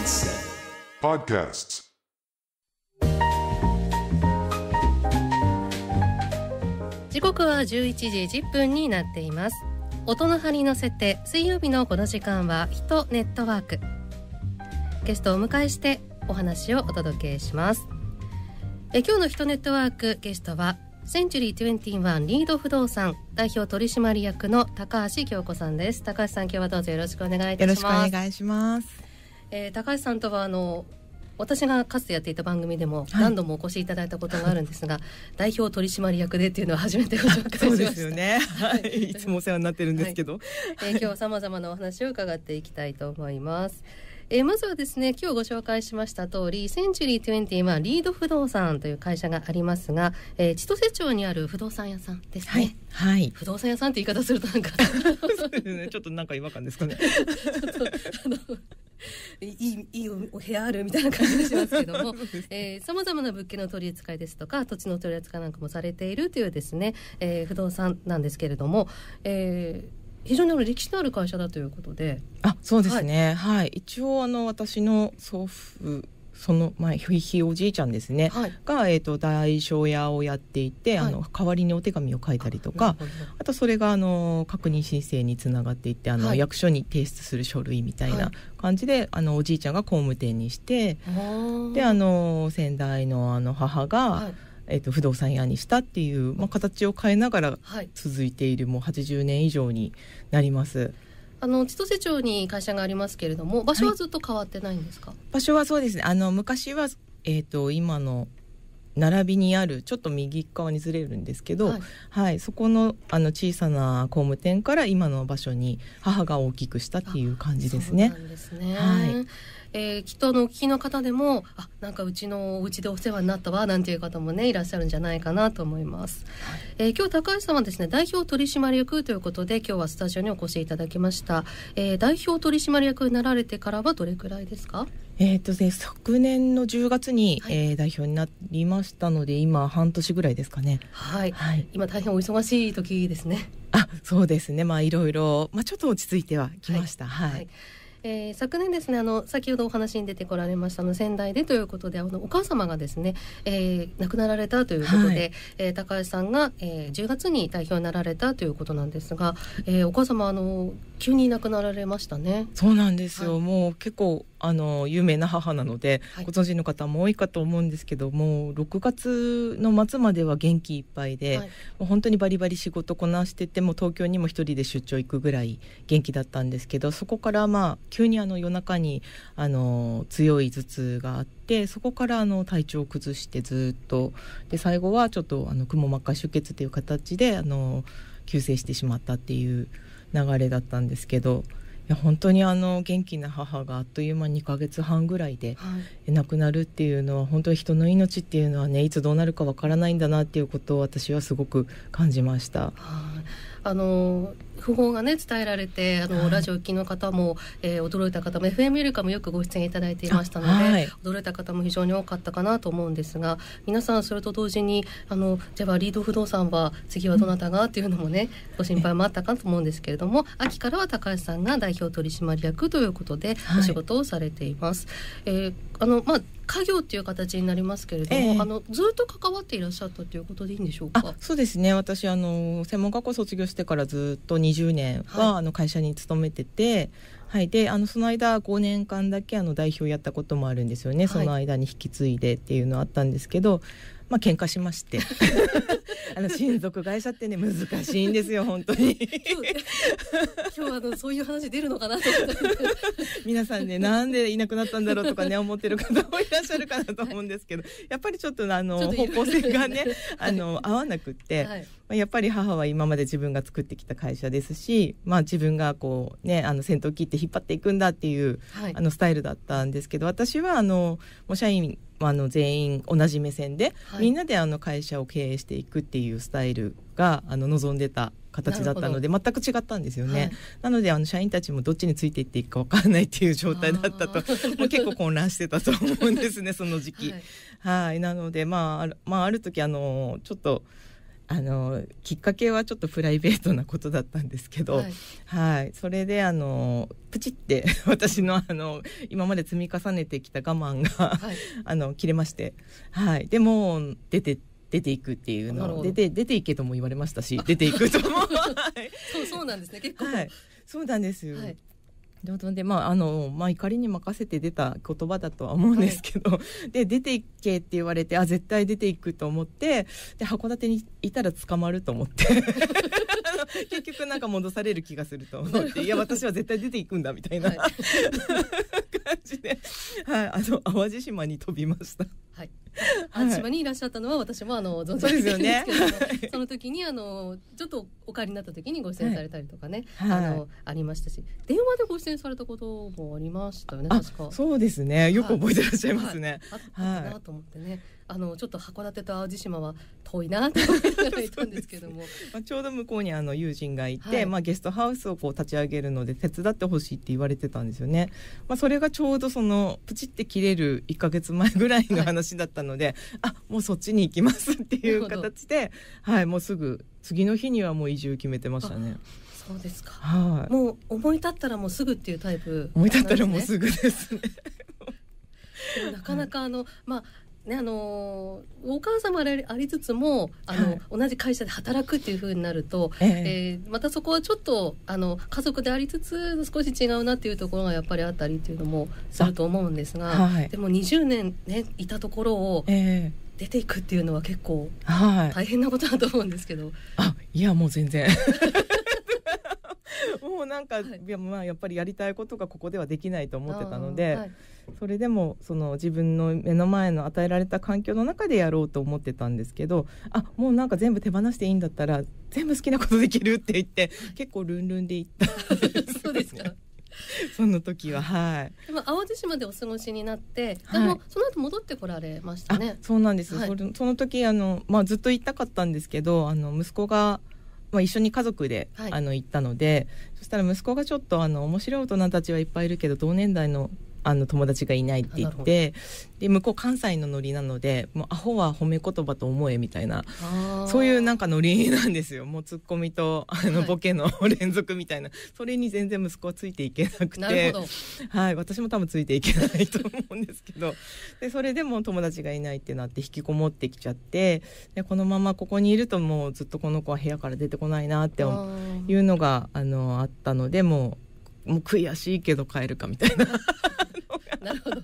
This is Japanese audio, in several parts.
p o d c a s t 時刻は11時10分になっています音の張りの設定水曜日のこの時間は人ネットワークゲストをお迎えしてお話をお届けしますえ今日の人ネットワークゲストはセンチュリー21リード不動産代表取締役の高橋京子さんです高橋さん今日はどうぞよろしくお願いいたしますよろしくお願いしますえー、高橋さんとはあの私がかつてやっていた番組でも何度もお越しいただいたことがあるんですが、はい、代表取締役でっていうのは初めてご紹介しましたね、はい、いつもお世話になってるんですけど、はい、えー、今日は様々なお話を伺っていきたいと思います。えー、まずはですね今日ご紹介しました通りセンチュリー20はリード不動産という会社がありますが、えー、千歳町にある不動産屋さんですね、はい、はい、不動産屋さんって言い方するとなんか ね、ちょっとなんか違和感ですかね ちょっとあのいいいいお部屋あるみたいな感じがしますけどもさまざまな物件の取り扱いですとか土地の取り扱いなんかもされているというですね、えー、不動産なんですけれども、えー、非常に歴史のある会社だということで。あ、そうですね。はい、はい、一応あの私の祖父その、まひひおじいちゃんですね、はい、が、えーと、大正屋をやっていて、はい、あの代わりにお手紙を書いたりとかあとそれがあの確認申請につながっていってあの、はい、役所に提出する書類みたいな感じで、あのおじいちゃんが工務店にしてであの先代のあの母が。えーと、不動産屋にしたっていう、まあ、形を変えながら続いている、もう80年以上になります。あの千歳町に会社がありますけれども場所はずっと変わってないんですか、はい、場所はそうですねあの昔は、えーと、今の並びにあるちょっと右側にずれるんですけど、はい、はい、そこのあの小さな工務店から今の場所に母が大きくしたっていう感じですね。そうなんですね、はいえー、きっとあのお聞きの方でもあなんかうちのお家でお世話になったわなんていう方もねいらっしゃるんじゃないかなと思います、はい、えー、今日高橋さんはですね代表取締役ということで今日はスタジオにお越しいただきました、えー、代表取締役になられてからはどれくらいですかえーとで昨年の10月に、はい、えー、代表になりましたので今半年ぐらいですかね、はい、はい、今大変お忙しい時ですねあそうですねまあいろいろ、まあ、ちょっと落ち着いてはきましたはい、はいえー、昨年ですねあの先ほどお話に出てこられましたの仙台でということであのお母様がですね、えー、亡くなられたということで、はい、えー、高橋さんが、えー、10月に代表になられたということなんですが、えー、お母様あの急に亡くなられましたねそうなんですよ、はい、もう結構あの有名な母なので、はい、ご存知の方も多いかと思うんですけども6月の末までは元気いっぱいで、はい、もう本当にバリバリ仕事こなしてても東京にも一人で出張行くぐらい元気だったんですけどそこからまあ急にあの夜中にあの強い頭痛があってそこからあの体調を崩してずっとで最後はちょっとあのくも膜下出血という形であの急性してしまったっていう。流れだったんですけどいや本当にあの元気な母があっという間2ヶ月半ぐらいで亡くなるっていうのは本当に人の命っていうのはねいつどうなるかわからないんだなっていうことを私はすごく感じました。あの訃報がね伝えられてあの、はい、ラジオ聴きの方も、えー、驚いた方も FM よりかもよくご出演いただいていましたので、はい、驚いた方も非常に多かったかなと思うんですが皆さんそれと同時にあのじゃあリード不動産は次はどなたがっていうのもね ご心配もあったかと思うんですけれども秋からは高橋さんが代表取締役ということで、お仕事をされています。はい、えー、あのまあ家業っていう形になりますけれども、えー、あのずっと関わっていらっしゃったということでいいんでしょうかそうですね私あの専門学校卒業してからずっと20年は、はい、あの会社に勤めててはい、であのその間5年間だけあの代表やったこともあるんですよね、はい、その間に引き継いでっていうのあったんですけどまあ喧嘩しまして あの親族会社ってね難しいんですよ本当に今日あのそういう話出るのかなと皆さんねなんでいなくなったんだろうとかね思ってる方もいらっしゃるかなと思うんですけどやっぱりちょっとあの方向性がね、あの合わなくって、はい、まあ、やっぱり母は今まで自分が作ってきた会社ですし、まあ、自分がこうねあの先頭切って引っ張っていくんだっていう、はい、あのスタイルだったんですけど私はあのもう社員あの全員同じ目線で、はい、みんなであの会社を経営していくっていうスタイルがあの望んでた形だったので全く違ったんですよね、はい、なのであの社員たちもどっちについていっていいか分からないっていう状態だったと 結構混乱してたと思うんですねその時期。はい、い、なので、まあ、まあある時あのちょっと。あのきっかけはちょっとプライベートなことだったんですけど、はい、はいそれであのプチって 私のあの今まで積み重ねてきた我慢が、はい、あの切れまして、はい、でも出て出ていくっていうので出て出ていけとも言われましたし出ていくとも そうそうなんですね結構、はい、そうなんですよ、はい、で、まああのまあ、怒りに任せて出た言葉だとは思うんですけど、はい、で出ていけって言われてあ絶対出ていくと思ってで函館にいたら捕まると思って 結局なんか戻される気がすると思って いや私は絶対出ていくんだみたいな、はい、感じで、はい、あの淡路島に飛びました。はい千 葉にいらっしゃったのは私もあの存在してるんですけども、ね、その時にあのちょっとお帰りになった時にご出演されたりとかね、はい、あのありましたし電話でご出演されたこともありましたよね確かそうですねよく覚えてらっしゃいますね、はい、あったかなと思ってね、あのちょっと函館と淡路島は遠いなと思っていたんですけども、まあ、ちょうど向こうにあの友人がいて、はい、まあ、ゲストハウスをこう立ち上げるので手伝ってほしいって言われてたんですよね、まあ、それがちょうどそのプチって切れる1か月前ぐらいの話だったので、はい、あもうそっちに行きますっていう形で、はい、もうすぐ次の日にはもう移住決めてましたね。そうですか、はい、もう思い立ったらもうすぐっていうタイプ、ね、思い立ったらもうすぐですね なかなかあの、はい、まあね、あのお母様でありつつもあの、はい、同じ会社で働くっていうふうになると、えええー、またそこはちょっとあの家族でありつつ少し違うなっていうところがやっぱりあったりっていうのもすると思うんですが、はい、でも20年、ね、いたところを、ええ出ていくっていうのは結構大変なことだと思うんですけど。あいやもう全然 もなんか、はい、いやまあやっぱりやりたいことがここではできないと思ってたので、はい、それでもその自分の目の前の与えられた環境の中でやろうと思ってたんですけどあもうなんか全部手放していいんだったら全部好きなことできるって言って 結構ルンルンで行ったそうですかその時ははい。でも淡路島でお過ごしになって、でも、その後戻ってこられましたね。そうなんです。はい、その時あのまあずっと行きたかったんですけど、あの息子がまあ、一緒に家族で、はい、あの行ったのでそしたら息子がちょっとあの面白い大人たちはいっぱいいるけど同年代のあの友達がいないって言ってで向こう関西のノリなのでもうアホは褒め言葉と思えみたいなそういうなんかノリなんですよもうツッコミとあのボケの、連続みたいなそれに全然息子はついていけなくてはい、私も多分ついていけないと思うんですけどでそれでも友達がいないってなって引きこもってきちゃってでこのままここにいるともうずっとこの子は部屋から出てこないなっていうのがあのあったのでもう。もう悔しいけど帰るかみたいな なるほど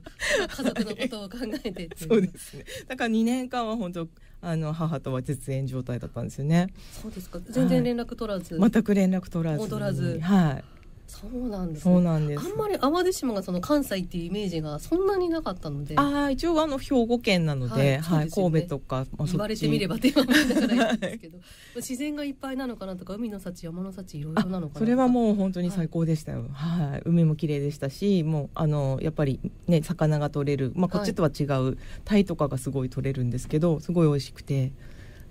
家族のことを考えてそうですねだから2年間は本当あの母とは絶縁状態だったんですよねそうですか全然連絡取らず、はい、全く連絡取らず戻らずはいそうなんです、ね、そうなんですあんまり淡路島がその関西っていうイメージがそんなになかったのであ一応あの兵庫県なのではい、はい、神戸とか、まあ、言われてみればっていうですけど 自然がいっぱいなのかなとか海の幸山の幸いろいろなのかなそれはもう本当に最高でしたよ、はい、はい、海も綺麗でしたしもうあのやっぱりね魚が取れる、まあ、こっちとは違う、はい、タイとかがすごい取れるんですけどすごい美味しくて。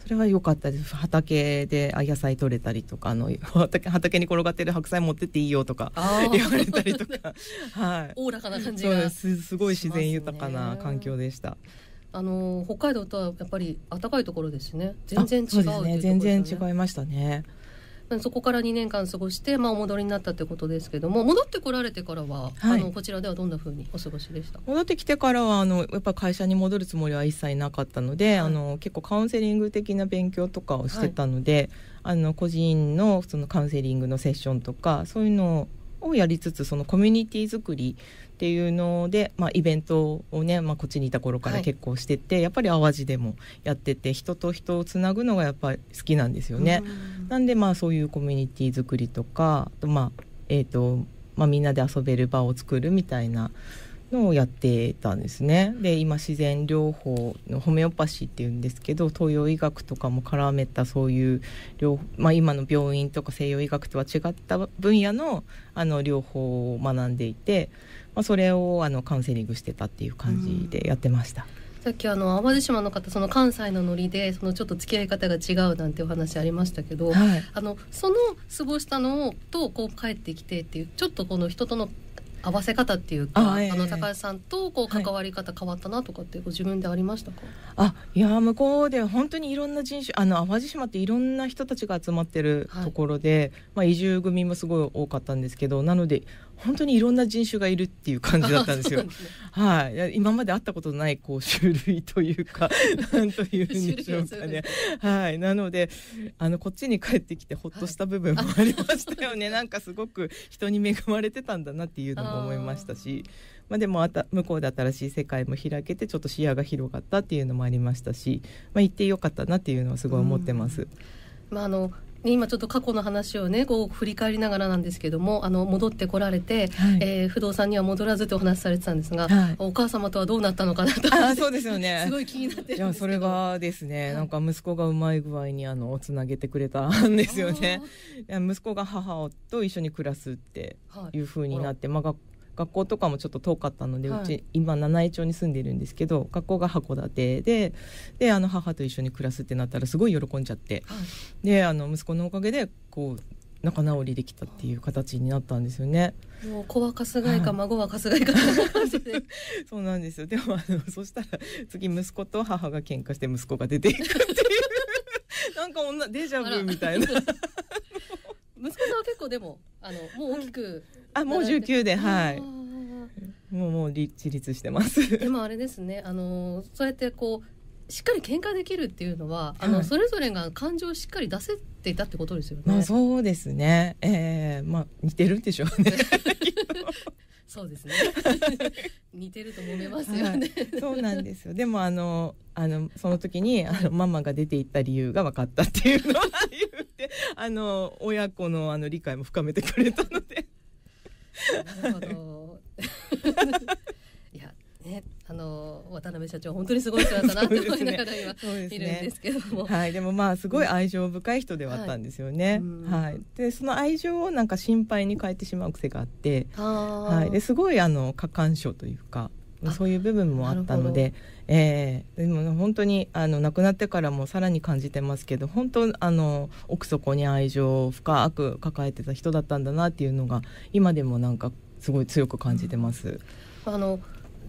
それは良かったです畑で野菜取れたりとかあの畑畑に転がってる白菜持ってっていいよとか言われたりとか はいおおらかな感じがすすごい自然豊かな環境でした。あの北海道とはやっぱり暖かいところですね。全然違う、ねね、全然違いましたね。そこから2年間過ごして、まあ、お戻りになったってことですけども戻ってこられてからは、はい、あのこちらではどんなふうにお過ごしでした戻ってきてからはあのやっぱ会社に戻るつもりは一切なかったので、はい、あの結構カウンセリング的な勉強とかをしてたので、はい、あの個人のそのカウンセリングのセッションとかそういうのををやりつつそのコミュニティ作りっていうので、まあ、イベントをね、まあ、こっちにいた頃から結構してて、はい、やっぱり淡路でもやってて人と人をつなぐのがやっぱり好きなんですよね。んなんでまあそういうコミュニティ作りとかあとまあえっ、ー、とまあ、みんなで遊べる場を作るみたいなのをやってたんですねで今自然療法のホメオパシーっていうんですけど東洋医学とかも絡めたそういう療、まあ、今の病院とか西洋医学とは違った分野のあの療法を学んでいて、まあ、それをあのカウンセリングしてたっていう感じでやってました。うん、さっきあの淡路島の方その関西のノリでそのちょっと付き合い方が違うなんてお話ありましたけど、はい、あのその過ごしたのとこう帰ってきてっていうちょっとこの人との合わせ方っていうか、あ、えー、高橋さんとこう関わり方変わったなとかってご自分でありましたか、はい、あいや向こうで本当にいろんな人種あの淡路島っていろんな人たちが集まってるところで、はい、まあ、移住組もすごい多かったんですけどなので本当にいろんな人種がいるっていう感じだったんですよ。すね、はい、今まで会ったことないこう種類というか、なんというんでしょうかね。はい、なので、あのこっちに帰ってきてほっとした部分もありましたよね。はい、なんかすごく人に恵まれてたんだなっていうのも思いましたし。まあ、でもあた向こうで新しい世界も開けてちょっと視野が広がったっていうのもありましたし、まあ、行ってよかったなっていうのはすごい思ってます。うん、まあ、あの今ちょっと過去の話をねこう振り返りながらなんですけどもあの戻ってこられて、はい、えー、不動産には戻らずってお話しされてたんですが、はい、お母様とはどうなったのかなとあそうですよね すごい気になっていやそれがですね、なんか息子がうまい具合にあのつなげてくれたんですよね息子が母と一緒に暮らすっていうふうになって、まあ、学校とかもちょっと遠かったので、はい、うち今七重町に住んでるんですけど学校が函館でであの母と一緒に暮らすってなったらすごい喜んじゃって、はい、であの息子のおかげでこう仲直りできたっていう形になったんですよね。もう子は春日井か、はい、孫は春日井か そうなんですよ。でもあのそしたら次息子と母が喧嘩して息子が出ていくっていうなんか女デジャブみたいな。息子さんは結構でもあのもう大きく、うんあもう十九ではいもうもう自立してますでもあれですねあのそうやってこうしっかり喧嘩できるっていうのはあの、はい、それぞれが感情をしっかり出せていたってことですよね、まあ、そうですねええー、まあ似てるんでしょうね そうですね 似てると揉めますよね、はい、そうなんですよでもあのあのその時にあのママが出ていった理由が分かったっていうのは言ってあの親子のあの理解も深めてくれたのでなるほどいやね、あの渡辺社長本当にすごい人だったなて思いながら今、いるんですけども、ね、はい、でもまあすごい愛情深い人ではあったんですよね。はい、はい、でその愛情をなんか心配に変えてしまう癖があって、はい、ですごいあの過干渉というか、そういう部分もあったので、えー、でも本当にあの亡くなってからもさらに感じてますけど本当あの奥底に愛情を深く抱えてた人だったんだなっていうのが今でもなんかすごい強く感じてます。うん、あの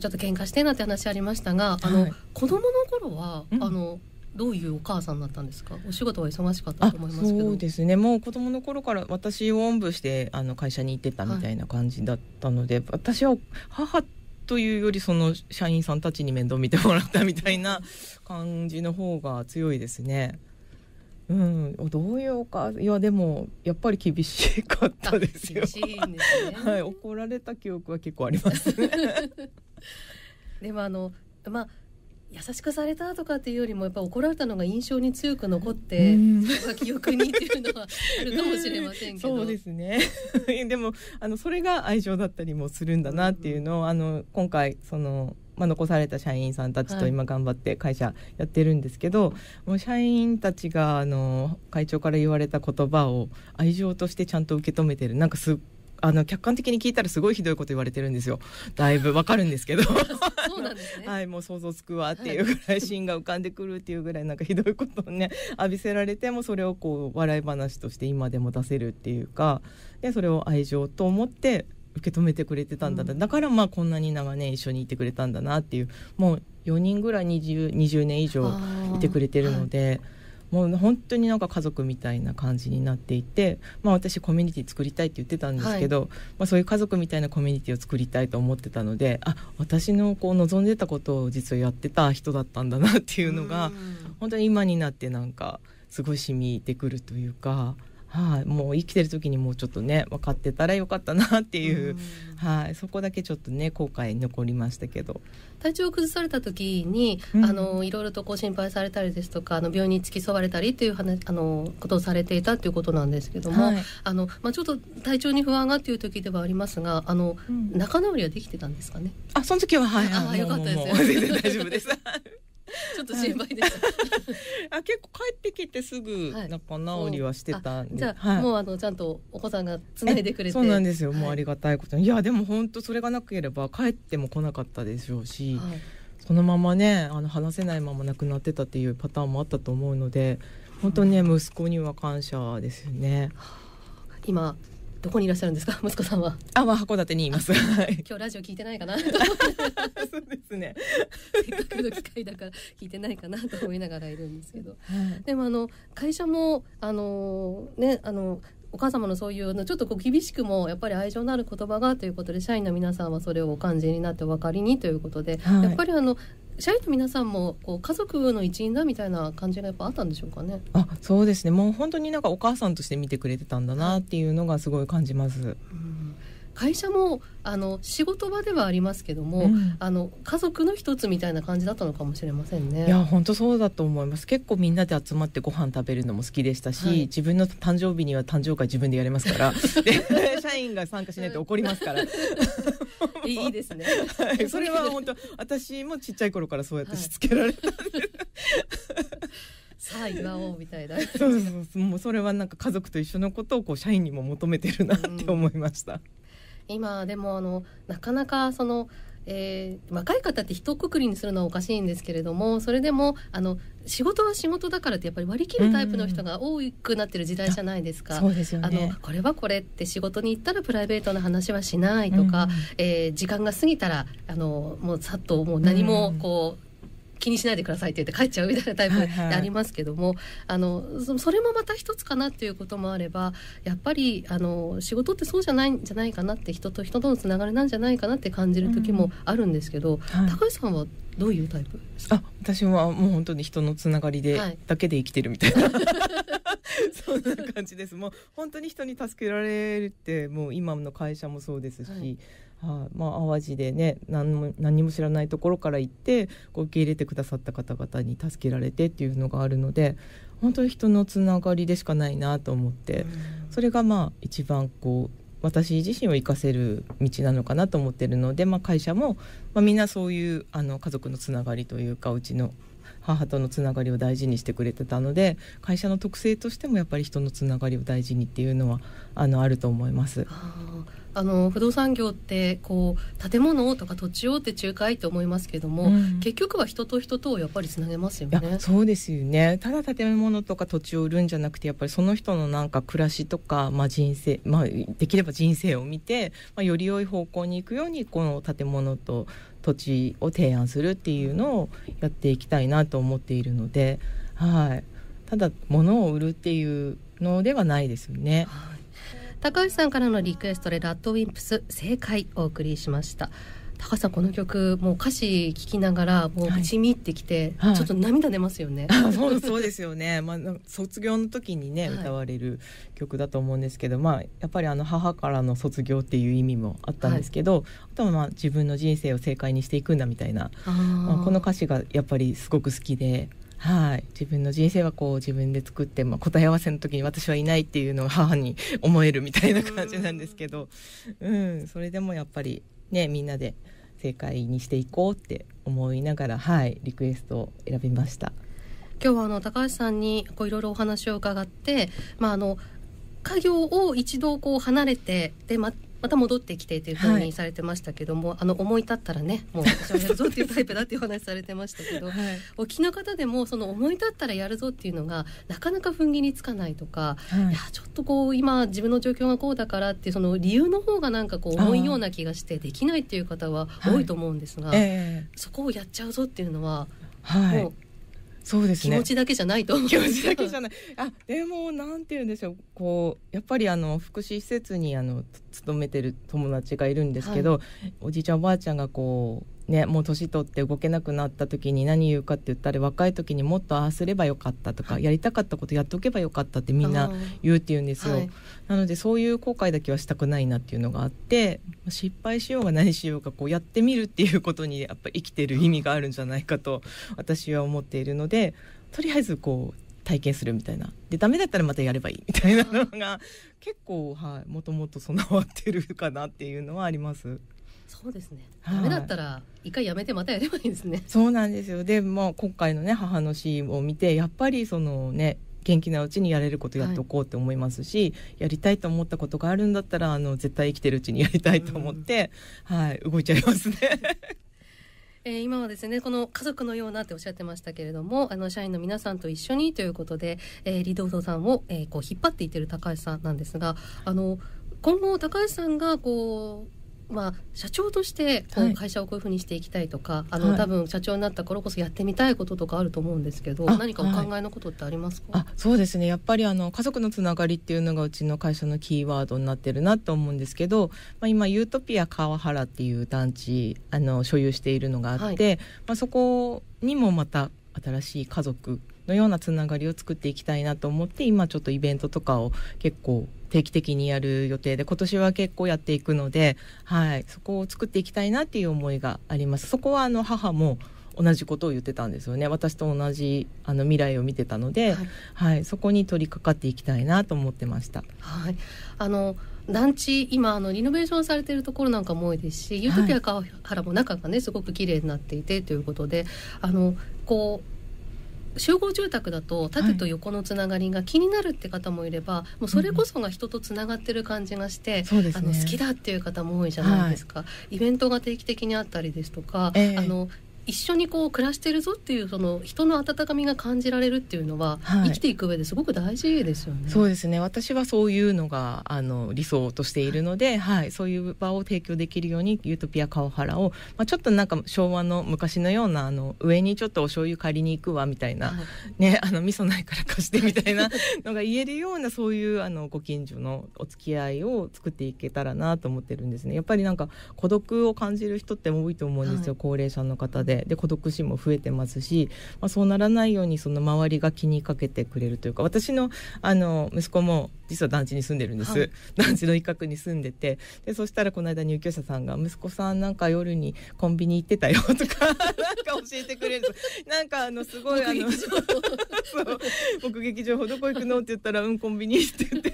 ちょっと喧嘩してなって話ありましたが、あの、はい、子供の頃は、うん、あのどういうお母さんだったんですか。お仕事は忙しかったと思いますけど。そうですね。もう子供の頃から私をおんぶしてあの会社に行ってたみたいな感じだったので、はい、私は母というよりその社員さんたちに面倒見てもらったみたいな感じの方が強いですね。うん、どういうかいやでもやっぱり厳しかったですよ。すね、はい、怒られた記憶は結構あります、ね。でもあのまあ優しくされたとかっていうよりもやっぱ怒られたのが印象に強く残って、うん、記憶にっていうのはあるかもしれませんけど、そうですね でもあのそれが愛情だったりもするんだなっていうのを、うん、あの今回そのまあ、残された社員さんたちと今頑張って会社やってるんですけど、はい、もう社員たちがあの会長から言われた言葉を愛情としてちゃんと受け止めてるなんかすっあの客観的に聞いたらすごいひどいこと言われてるんですよだいぶわかるんですけどそうなんですね はいもう想像つくわっていうぐらいンが浮かんでくるっていうぐらいなんかひどいことをね浴びせられてもそれをこう笑い話として今でも出せるっていうかでそれを愛情と思って受け止めてくれてたんだ、うん、だからまあこんなに長年一緒にいてくれたんだなっていうもう4人ぐらい 20, 20年以上いてくれてるので。もう本当になんか家族みたいな感じになっていて、まあ、私コミュニティ作りたいって言ってたんですけど、はい、まあ、そういう家族みたいなコミュニティを作りたいと思ってたのであ私のこう望んでたことを実はやってた人だったんだなっていうのが本当に今になってなんかすごい染みてくるというか。はい、もう生きてる時にもうちょっとね分かってたらよかったなっていう、はい、そこだけちょっとね後悔残りましたけど体調を崩された時に、うん、あのいろいろとご心配されたりですとかあの病院に付き添われたりっていう話あのことをされていたということなんですけども、はい、あのまあ、ちょっと体調に不安がっていう時ではありますがあの、うん、仲直りはできてたんですかねあその時ははい、はい、あよかったですよ大丈夫です ちょっと心配です。あ結構帰ってきてすぐ仲直りはしてたんで、はい、じゃあ、はい、もうあのちゃんとお子さんがつないでくれてそうなんですよ、もうありがたいことにいやでも本当それがなければ帰っても来なかったでしょうし、そのままねあの話せないまま亡くなってたっていうパターンもあったと思うので本当にね息子には感謝ですよね。今どこにいらっしゃるんですか 息子さんはあ、まあ、函館にいます今日ラジオ聞いてないかなそうですねせっかくの機会だから聞いてないかなと思いながらいるんですけど、でもあの会社もあのねあのお母様のそういうのちょっとこう厳しくもやっぱり愛情のある言葉がということで社員の皆さんはそれをお感じになってお分かりにということで、はい、やっぱりあの社員の皆さんもこう家族の一員だみたいな感じがやっぱあったんでしょうかねあそうですねもう本当になんかお母さんとして見てくれてたんだなっていうのがすごい感じます。うん会社もあの仕事場ではありますけども、うん、あの家族の一つみたいな感じだったのかもしれませんね。いや本当そうだと思います。結構みんなで集まってご飯食べるのも好きでしたし、はい、自分の誕生日には誕生会自分でやりますから、社員が参加しないと怒りますから。いいですね、はい。それは本当私もちっちゃい頃からそうやってしつけられたんで、はい。さあ祝おうみたいなそうそうそうもうそれはなんか家族と一緒のことをこう社員にも求めてるなって思いました、うん今でもあのなかなかその、えー、若い方って一括りにするのはおかしいんですけれどもそれでもあの仕事は仕事だからってやっぱり割り切るタイプの人が多くなってる時代じゃないですか。ううですね、あのこれはこれって仕事に行ったらプライベートな話はしないとか、うんえー、時間が過ぎたらあのもうさっともう何もこう、う気にしないでくださいって言って帰っちゃうみたいなタイプでありますけども、はいはい、あのそれもまた一つかなっていうこともあればやっぱりあの仕事ってそうじゃないんじゃないかなって人と人とのつながりなんじゃないかなって感じる時もあるんですけど、うんはい、高橋さんはどういうタイプですかあ私はもう本当に人のつながりで、だけで生きてるみたいな そんな感じですもう本当に人に助けられるってもう今の会社もそうですし、はいはあ、まあ淡路でね何も何も知らないところから行ってこう受け入れてくださった方々に助けられてっていうのがあるので本当に人のつながりでしかないなと思って、それがまあ一番こう私自身を生かせる道なのかなと思ってるので、まあ、会社も、まあ、みんなそういうあの家族のつながりというかうちの母とのつながりを大事にしてくれてたので会社の特性としてもやっぱり人のつながりを大事にっていうのはあのあると思います。あの不動産業ってこう建物とか土地をって仲介と思いますけども、うん、結局は人と人とやっぱりつなげますよね。そうですよね。ただ建物とか土地を売るんじゃなくてやっぱりその人のなんか暮らしとかまあ人生まあできれば人生を見てまあより良い方向に行くようにこの建物と土地を提案するっていうのをやっていきたいなと思っているので、はい。ただ物を売るっていうのではないですよね。はい高橋さんからのリクエストでラッドウィンプス正解お送りしました高橋さんこの曲もう歌詞聞きながらもう口ちみってきて、はい、ちょっと涙出ますよね、は い、そうですよね、まあ、卒業の時にね歌われる曲だと思うんですけど、はい、まあやっぱりあの母からの卒業っていう意味もあったんですけど、あとはまあ自分の人生を正解にしていくんだみたいなまあ、この歌詞がやっぱりすごく好きではい、自分の人生はこう自分で作って、まあ、答え合わせの時に私はいないっていうのを母に思えるみたいな感じなんですけど、うん、うん、それでもやっぱりねみんなで正解にしていこうって思いながら、はい、リクエストを選びました。今日はあの高橋さんにこういろいろお話を伺って、まああの家業を一度こう離れてで、ま、また戻ってきてというふうにされてましたけども、はい、あの思い立ったらねもう私はやるぞっていうタイプだっていう話されてましたけど、はい、の方でもその思い立ったらやるぞっていうのがなかなか踏ん切りつかないとか、はい、いやちょっとこう今自分の状況がこうだからってその理由の方がなんかこう重いような気がしてできないっていう方は多いと思うんですが、はいえー、そこをやっちゃうぞっていうのは、はい、もうそうですね気持ちだけじゃないと気持ちだけじゃないあでもなんて言うんでしょうこうやっぱりあの福祉施設にあの勤めてる友達がいるんですけど、はい、おじいちゃんおばあちゃんがこうね、もう年取って動けなくなった時に何言うかって言ったら若い時にもっとああすればよかったとか、はい、やりたかったことやっておけばよかったってみんな言うって言うんですよ、はい、なのでそういう後悔だけはしたくないなっていうのがあって失敗しようが何しようがこうやってみるっていうことにやっぱ生きてる意味があるんじゃないかと私は思っているのでとりあえずこう体験するみたいなでダメだったらまたやればいいみたいなのが結構はいもともと備わってるかなっていうのはあります。そうですね。ダメだったら一回やめてまたやればいいんですね。そうなんですよ。で、も今回のね母のシーンを見てやっぱりそのね元気なうちにやれることやっておこうって思いますし、はい、やりたいと思ったことがあるんだったらあの絶対生きてるうちにやりたいと思って、うん、はい動いちゃいますね。えー、今はですねこの家族のようなっておっしゃってましたけれどもあの社員の皆さんと一緒にということで、えー、リドードさんを、えー、こう引っ張っていってる高橋さんなんですがあの今後高橋さんがこうまあ、社長としてこう会社をこういうふうにしていきたいとか、はい、あの多分社長になった頃こそやってみたいこととかあると思うんですけど、はい、何かお考えのことってありますか、はい、そうですねやっぱりあの家族のつながりっていうのがうちの会社のキーワードになってるなと思うんですけど、まあ、今ユートピア川原っていう団地あの所有しているのがあって、まあ、そこにもまた新しい家族のようなつながりを作っていきたいなと思って今ちょっとイベントとかを結構定期的にやる予定で今年は結構やっていくので、はい、そこを作っていきたいなっていう思いがあります。そこはあの母も同じことを言ってたんですよね私と同じあの未来を見てたので、はい、はい、そこに取り掛かっていきたいなと思ってました。はい、あの団地今あのリノベーションされてるところなんかも多いですしユートピア川原も中がねすごく綺麗になっていてということで、あのこう集合住宅だと縦と横のつながりが気になるって方もいれば、はい、もうそれこそが人とつながってる感じがして、うんね、あの好きだっていう方も多いじゃないですか、はい、イベントが定期的にあったりですとか、えー、あの一緒にこう暮らしてるぞっていうその人の温かみが感じられるっていうのは、はい、生きていく上ですごく大事ですよね。そうですね。私はそういうのがあの理想としているので、はい、そういう場を提供できるようにユートピア川原を、まあちょっとなんか昭和の昔のようなあの上にちょっとお醤油借りに行くわみたいな、はい、ねあの味噌ないから貸してみたいなのが言えるようなそういうあのご近所のお付き合いを作っていけたらなと思ってるんですね。やっぱりなんか孤独を感じる人って多いと思うんですよ、高齢者の方で。でで孤独死も増えてますし、まあ、そうならないようにその周りが気にかけてくれるというか私のあの息子も実は団地に住んでるんです、はい、団地の一角に住んでてでそしたらこの間入居者さんが「息子さんなんか夜にコンビニ行ってたよ」とか なんか教えてくれるなんかあのすごいあの目撃情報どこ行くのって言ったら「うんコンビニ」って言って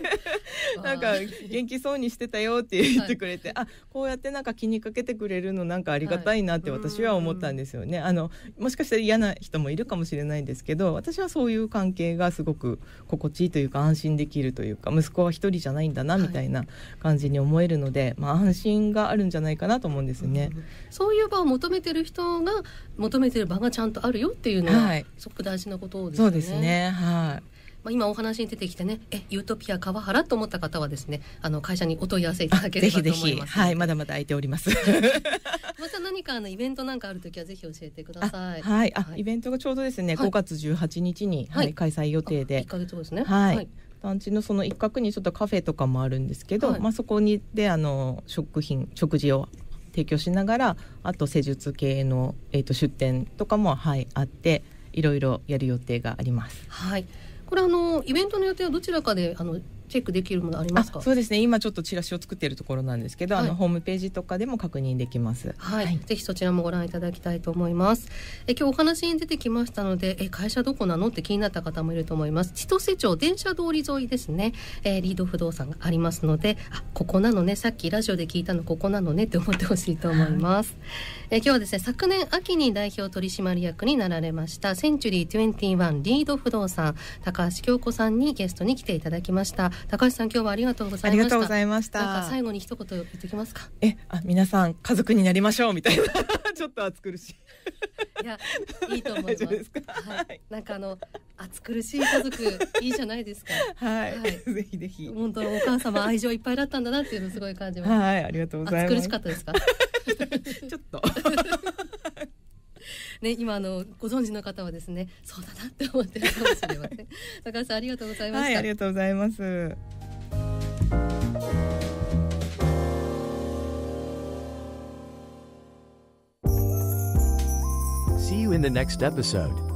なんか元気そうにしてたよって言ってくれて、はい、あこうやってなんか気にかけてくれるのなんかありがたいなって私は思ったんですですよねあのもしかしたら嫌な人もいるかもしれないんですけど私はそういう関係がすごく心地いいというか安心できるというか息子は1人じゃないんだなみたいな感じに思えるので、はい、まあ、安心があるんじゃないかなと思うんですね、うん、そういう場を求めてる人が求めてる場がちゃんとあるよっていうのは、はい、すごく大事なことですね。そうですねはいまあ、今お話に出てきてねえユートピア川原と思った方はですねあの会社にお問い合わせいただければと思います、ね、はいまだまだ空いております また何かあのイベントなんかある時はぜひ教えてくださいはいあ、はい、イベントがちょうどですね、はい、5月18日に、はい、はい、開催予定で1か月後ですねはい団地のその一角にちょっとカフェとかもあるんですけど、まあ、そこにであの食品食事を提供しながらあと施術系の、えーと出店とかも、はい、あっていろいろやる予定があります。はいこれあのイベントの予定はどちらかであのチェックできるものありますかそうですね今ちょっとチラシを作っているところなんですけど、はい、あのホームページとかでも確認できますはい、はい、ぜひそちらもご覧いただきたいと思いますえ今日お話に出てきましたのでえ会社どこなのって気になった方もいると思います千歳町電車通り沿いですね、えリード不動産がありますのであここなのねさっきラジオで聞いたのここなのねって思ってほしいと思います、え今日はですね昨年秋に代表取締役になられましたセンチュリー21リード不動産高橋京子さんにゲストに来ていただきました高橋さん今日はありがとうございましたありがとうございましたなんか最後に一言言ってきますかえあ皆さん家族になりましょうみたいな ちょっと暑苦しいいやいいと思います。はい、なんかあの暑苦しい家族いいじゃないですか。はい、はい、ぜひぜひ。本当お母様愛情いっぱいだったんだなっていうのすごい感じます。はい、ありがとうございます。暑苦しかったですか？ちょっと。ね、今あのご存知の方はですね、そうだなって思ってるかもしれません。高橋さんありがとうございました。はい、ありがとうございます。See you in the next episode.